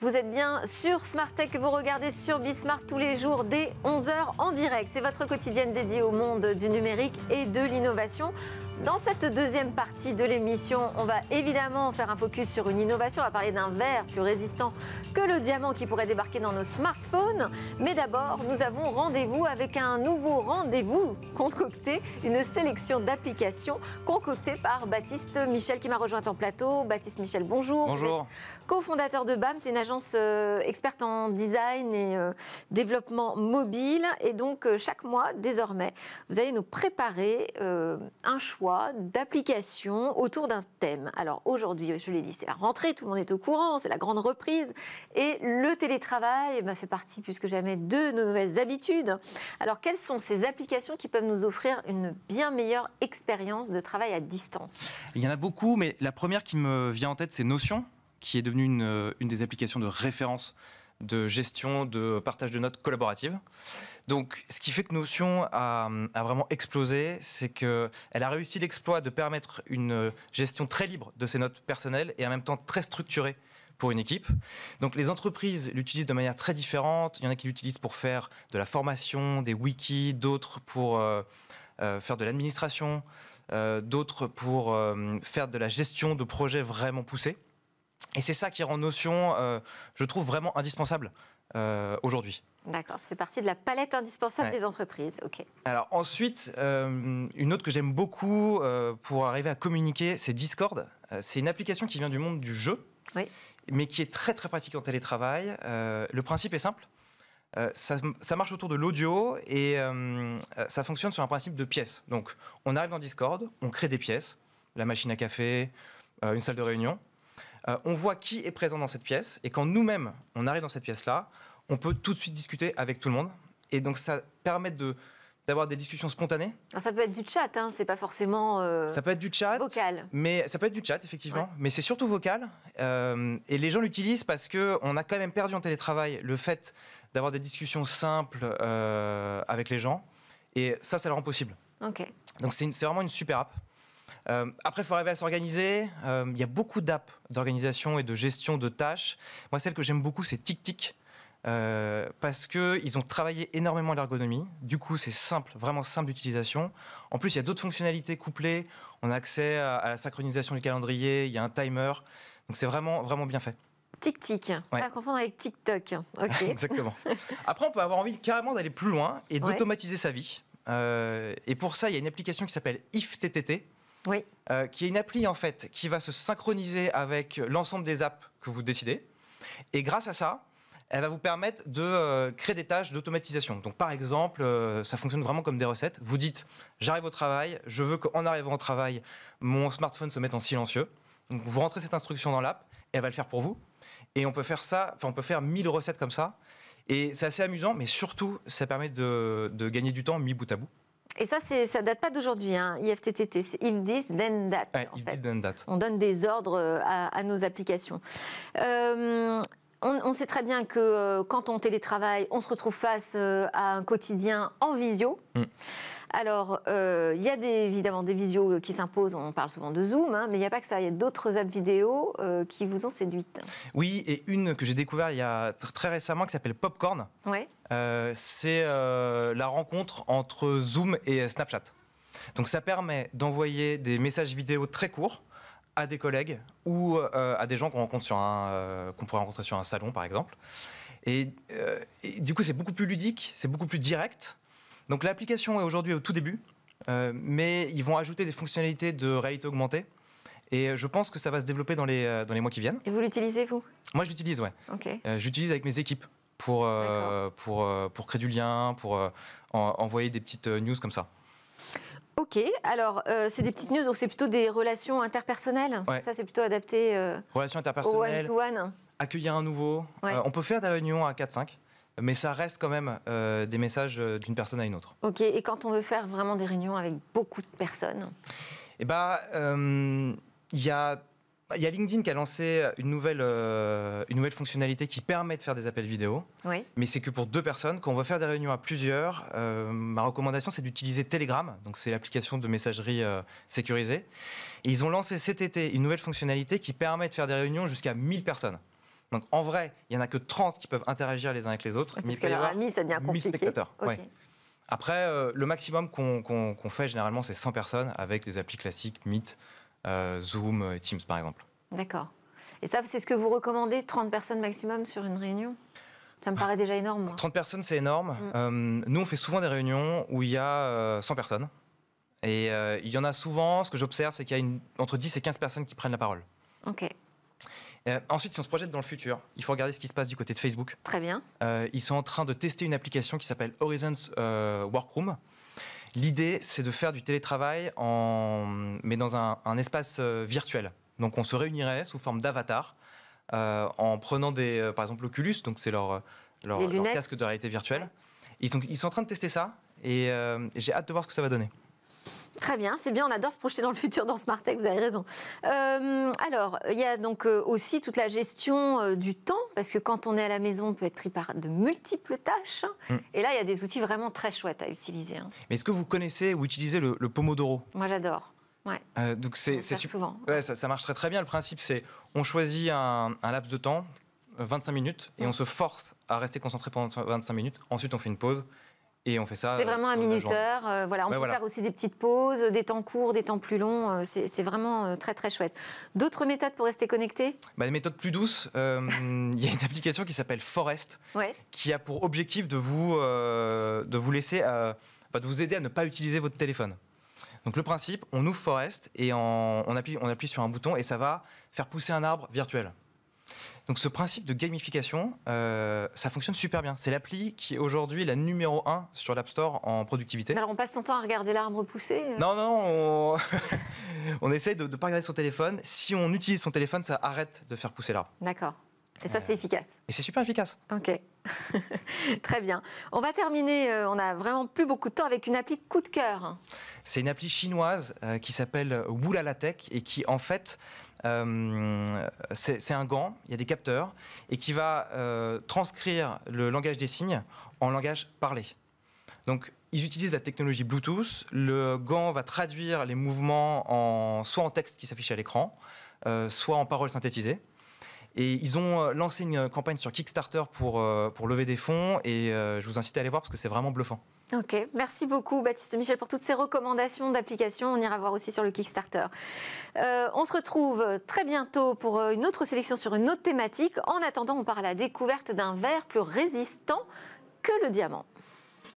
Vous êtes bien sur Smart Tech, vous regardez sur Bismart tous les jours dès 11h en direct. C'est votre quotidienne dédiée au monde du numérique et de l'innovation. Dans cette deuxième partie de l'émission, on va évidemment faire un focus sur une innovation. On va parler d'un verre plus résistant que le diamant qui pourrait débarquer dans nos smartphones. Mais d'abord, nous avons rendez-vous avec un nouveau rendez-vous concocté, une sélection d'applications concoctées par Baptiste Michel qui m'a rejoint en plateau. Baptiste Michel, bonjour. Bonjour. Co-fondateur de BAM, c'est une agence euh, experte en design et euh, développement mobile. Et donc, euh, chaque mois, désormais, vous allez nous préparer un choix d'applications autour d'un thème. Alors aujourd'hui, je l'ai dit, c'est la rentrée, tout le monde est au courant, c'est la grande reprise. Et le télétravail m'a fait partie plus que jamais de nos nouvelles habitudes. Alors quelles sont ces applications qui peuvent nous offrir une bien meilleure expérience de travail à distance Il y en a beaucoup, mais la première qui me vient en tête, c'est Notion qui est devenue une, une des applications de référence de gestion, de partage de notes collaboratives. Donc, ce qui fait que Notion a, vraiment explosé, c'est qu'elle a réussi l'exploit de permettre une gestion très libre de ses notes personnelles et en même temps très structurée pour une équipe. Donc les entreprises l'utilisent de manière très différente. Il y en a qui l'utilisent pour faire de la formation, des wikis, d'autres pour euh, euh, faire de l'administration, euh, d'autres pour faire de la gestion de projets vraiment poussés. Et c'est ça qui rend Notion, euh, je trouve, vraiment indispensable euh, aujourd'hui. D'accord, ça fait partie de la palette indispensable des entreprises. Ok. Alors ensuite, euh, une autre que j'aime beaucoup pour arriver à communiquer, c'est Discord. c'est une application qui vient du monde du jeu, mais qui est très très pratique en télétravail. le principe est simple. Ça, ça, marche autour de l'audio et ça fonctionne sur un principe de pièces. Donc, on arrive dans Discord, on crée des pièces, la machine à café, une salle de réunion. Euh, on voit qui est présent dans cette pièce, et quand nous-mêmes, on arrive dans cette pièce-là, on peut tout de suite discuter avec tout le monde. Et donc ça permet de d'avoir des discussions spontanées. ça peut être du chat, hein, c'est pas forcément. Euh, ça peut être du chat. Vocal. Mais ça peut être du chat effectivement, mais c'est surtout vocal. Euh, et les gens l'utilisent parce qu'on a quand même perdu en télétravail le fait d'avoir des discussions simples avec les gens. Et ça, ça le rend possible. Donc c'est vraiment une super app. Euh, après, il faut arriver à s'organiser. Euh, il y a beaucoup d'apps d'organisation et de gestion de tâches. Moi, celle que j'aime beaucoup, c'est TicTic. Euh, parce qu'ils ont travaillé énormément l'ergonomie. Du coup, c'est simple, vraiment simple d'utilisation. En plus, il y a d'autres fonctionnalités couplées. On a accès à, la synchronisation du calendrier, il y a un timer. Donc, c'est vraiment, vraiment bien fait. Tic-tic, pas confondre avec TikTok. Ok. Exactement. Après, on peut avoir envie carrément d'aller plus loin et d'automatiser sa vie. Euh, et pour ça, il y a une application qui s'appelle IFTTT, euh, qui est une appli en fait qui va se synchroniser avec l'ensemble des apps que vous décidez. Et grâce à ça, elle va vous permettre de euh, créer des tâches d'automatisation. Donc par exemple, euh, ça fonctionne vraiment comme des recettes. Vous dites, j'arrive au travail, je veux qu'en arrivant au travail, mon smartphone se mette en silencieux. Donc vous rentrez cette instruction dans l'app, elle va le faire pour vous. Et on peut faire ça, on peut faire 1000 recettes comme ça. Et c'est assez amusant, mais surtout, ça permet de, de gagner du temps mi bout à bout. Et ça, ça date pas d'aujourd'hui, IFTTT. Hein, c'est if this, then that. en fait. On donne des ordres euh, à, nos applications. Euh, on, sait très bien que euh, quand on télétravaille, on se retrouve face à un quotidien en visio. Mm. Alors, euh, il y a évidemment des visios qui s'imposent, on parle souvent de Zoom, hein, mais il n'y a pas que ça, il y a d'autres apps vidéo euh, qui vous ont séduites. Oui, et une que j'ai découverte il y a très récemment qui s'appelle Popcorn. Euh, c'est la rencontre entre Zoom et Snapchat. Donc ça permet d'envoyer des messages vidéo très courts à des collègues ou à des gens qu'on rencontre sur un qu'on pourrait rencontrer sur un salon par exemple. et du coup c'est beaucoup plus ludique, c'est beaucoup plus direct. Donc l'application est aujourd'hui au tout début, euh, mais ils vont ajouter des fonctionnalités de réalité augmentée. Et euh, je pense que ça va se développer dans les, euh, dans les mois qui viennent. Et vous l'utilisez, vous Moi, je l'utilise, ouais. J'utilise avec mes équipes pour, pour, pour créer du lien, pour envoyer des petites news comme ça. Ok, alors c'est des petites news, donc c'est plutôt des relations interpersonnelles. Ça, c'est plutôt adapté relations interpersonnelles, au one-to-one. Accueillir un nouveau. on peut faire des réunions à 4-5 mais ça reste quand même euh, des messages euh, d'une personne à une autre. Ok, et quand on veut faire vraiment des réunions avec beaucoup de personnes Eh ben, euh, il y a LinkedIn qui a lancé une nouvelle, fonctionnalité qui permet de faire des appels vidéo. Oui. Mais c'est que pour deux personnes. Quand on veut faire des réunions à plusieurs, ma recommandation, c'est d'utiliser Telegram. Donc, c'est l'application de messagerie sécurisée. ils ont lancé cet été une nouvelle fonctionnalité qui permet de faire des réunions jusqu'à 1000 personnes. Donc en vrai, il n'y en a que 30 qui peuvent interagir les uns avec les autres. Parce que leur ami, ça devient compliqué. spectateurs. Après, euh, le maximum qu'on fait généralement, c'est 100 personnes avec les applis classiques, Meet, euh, Zoom euh, Teams, par exemple. D'accord. Et ça, c'est ce que vous recommandez, 30 personnes maximum sur une réunion ça me paraît déjà énorme. 30 personnes, c'est énorme. Mm. nous, on fait souvent des réunions où il y a 100 personnes. Et il y en a souvent, ce que j'observe, c'est qu'il y a entre 10 et 15 personnes qui prennent la parole. OK. Euh, ensuite, si on se projette dans le futur, il faut regarder ce qui se passe du côté de Facebook. Très bien. Euh, ils sont en train de tester une application qui s'appelle Horizons euh, Workroom. L'idée, c'est de faire du télétravail, en... mais dans un, espace virtuel. Donc, on se réunirait sous forme d'avatar en prenant des, par exemple, Oculus, donc c'est leur, leur, casque de réalité virtuelle. Ils, ils, sont, en train de tester ça et j'ai hâte de voir ce que ça va donner. Très bien, c'est bien, on adore se projeter dans le futur dans Smart Tech, vous avez raison. Euh, alors, il y a donc euh, aussi toute la gestion euh, du temps, parce que quand on est à la maison, on peut être pris par de multiples tâches. Mm. Et là, il y a des outils vraiment très chouettes à utiliser. Hein. Mais est-ce que vous connaissez ou utilisez le, Pomodoro Moi, j'adore. Ouais. Euh, donc c'est souvent. ça, marche très très bien. Le principe, c'est on choisit un, un laps de temps, 25 minutes, et mm. on se force à rester concentré pendant 25 minutes. Ensuite, on fait une pause on fait ça. C'est vraiment euh, un minuteur. Euh, voilà, on peut faire aussi des petites pauses, euh, des temps courts, des temps plus longs. c'est vraiment très très chouette. D'autres méthodes pour rester connecté ben, Des méthodes plus douces. il y a une application qui s'appelle Forest, qui a pour objectif de vous, de vous laisser, de vous aider à ne pas utiliser votre téléphone. Donc le principe, on ouvre Forest et on, appuie, on appuie sur un bouton et ça va faire pousser un arbre virtuel. Donc ce principe de gamification, euh, ça fonctionne super bien. C'est l'appli qui est aujourd'hui la numéro 1 sur l'App Store en productivité. Alors on passe son temps à regarder l'arbre pousser euh Non, non, on, essaie essaye de ne pas regarder son téléphone. Si on utilise son téléphone, ça arrête de faire pousser l'arbre. D'accord. Et ça, euh. c'est efficace. Et c'est super efficace. OK. Très bien. On va terminer, euh, on n'a vraiment plus beaucoup de temps, avec une appli coup de cœur. C'est une appli chinoise euh, qui s'appelle Tech et qui, en fait, euh, c'est un gant, il y a des capteurs, et qui va transcrire le langage des signes en langage parlé. Donc, ils utilisent la technologie Bluetooth. Le gant va traduire les mouvements en, soit en texte qui s'affiche à l'écran, soit en paroles synthétisées. Et ils ont euh, lancé une euh, campagne sur Kickstarter euh, pour, lever des fonds et je vous incite à aller voir parce que c'est vraiment bluffant. Ok, merci beaucoup Baptiste Michel pour toutes ces recommandations d'application. On ira voir aussi sur le Kickstarter. on se retrouve très bientôt pour une autre sélection sur une autre thématique. En attendant, on part à la découverte d'un verre plus résistant que le diamant.